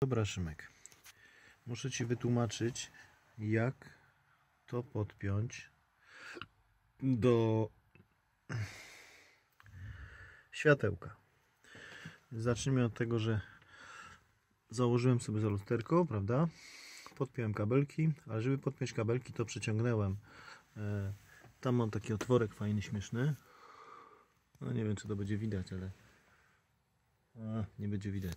Dobra Szymek, muszę Ci wytłumaczyć jak to podpiąć do światełka. Zacznijmy od tego, że założyłem sobie za lusterko, prawda? Podpiąłem kabelki, ale żeby podpiąć kabelki to przeciągnąłem. E, tam mam taki otworek fajny, śmieszny. No nie wiem czy to będzie widać, ale... A, nie będzie widać.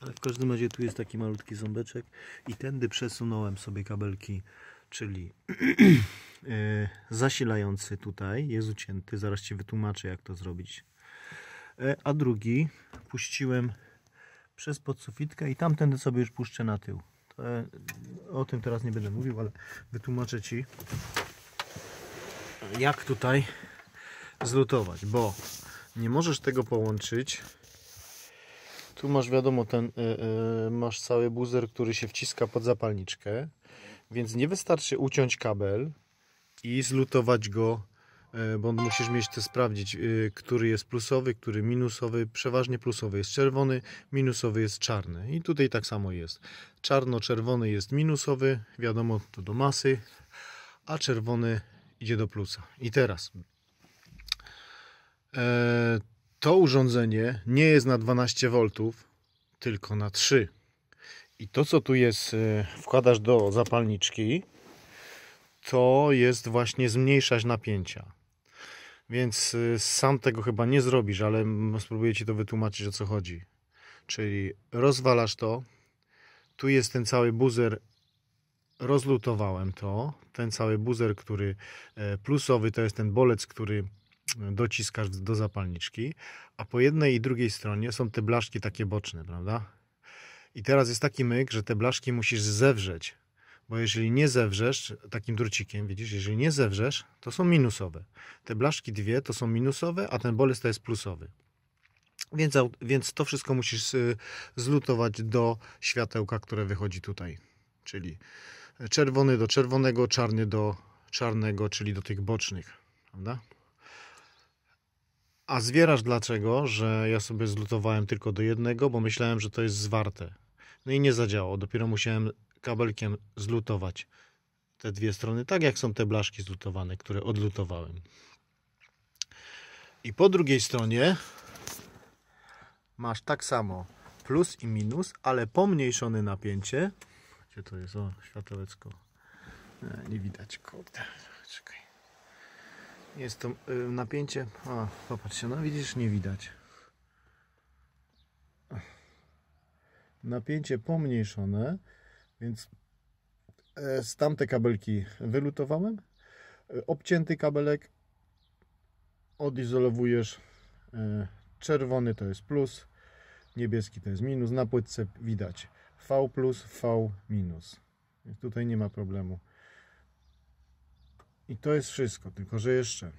Ale w każdym razie tu jest taki malutki ząbeczek i tędy przesunąłem sobie kabelki, czyli e, zasilający tutaj jest ucięty, zaraz Ci wytłumaczę jak to zrobić. E, a drugi puściłem przez podsufitkę i tamtędy sobie już puszczę na tył. E, o tym teraz nie będę mówił, ale wytłumaczę Ci jak tutaj zlutować, bo nie możesz tego połączyć tu masz wiadomo, ten y, y, masz cały buzer, który się wciska pod zapalniczkę, więc nie wystarczy uciąć kabel i zlutować go, y, bo musisz mieć to sprawdzić, który jest plusowy, który minusowy. Przeważnie plusowy jest czerwony, minusowy jest czarny. I tutaj tak samo jest. Czarno-czerwony jest minusowy, wiadomo, to do masy, a czerwony idzie do plusa. I teraz to urządzenie nie jest na 12 V, tylko na 3. I to, co tu jest, e, wkładasz do zapalniczki, to jest właśnie zmniejszać napięcia. Więc e, sam tego chyba nie zrobisz, ale spróbuję Ci to wytłumaczyć, o co chodzi. Czyli rozwalasz to, tu jest ten cały buzer, rozlutowałem to, ten cały buzer, który e, plusowy, to jest ten bolec, który dociskasz do zapalniczki, a po jednej i drugiej stronie są te blaszki takie boczne, prawda? I teraz jest taki myk, że te blaszki musisz zewrzeć, bo jeżeli nie zewrzesz takim drucikiem, widzisz, jeżeli nie zewrzesz, to są minusowe. Te blaszki dwie to są minusowe, a ten bolec to jest plusowy. Więc, więc to wszystko musisz y, zlutować do światełka, które wychodzi tutaj. Czyli y, czerwony do czerwonego, czarny do czarnego, czyli do tych bocznych. Prawda? A zwierasz dlaczego? Że ja sobie zlutowałem tylko do jednego, bo myślałem, że to jest zwarte. No i nie zadziałało. Dopiero musiałem kabelkiem zlutować te dwie strony, tak jak są te blaszki zlutowane, które odlutowałem. I po drugiej stronie masz tak samo plus i minus, ale pomniejszone napięcie. Gdzie to jest? O, światełeczko. Nie, nie widać, kurde. Czekaj jest to y, napięcie. A, popatrzcie, no widzisz, nie widać. Napięcie pomniejszone, więc e, z tamte kabelki wylutowałem. Obcięty kabelek odizolowujesz. E, czerwony to jest plus, niebieski to jest minus. Na płytce widać V plus, V minus. Tutaj nie ma problemu. I to jest wszystko, tylko że jeszcze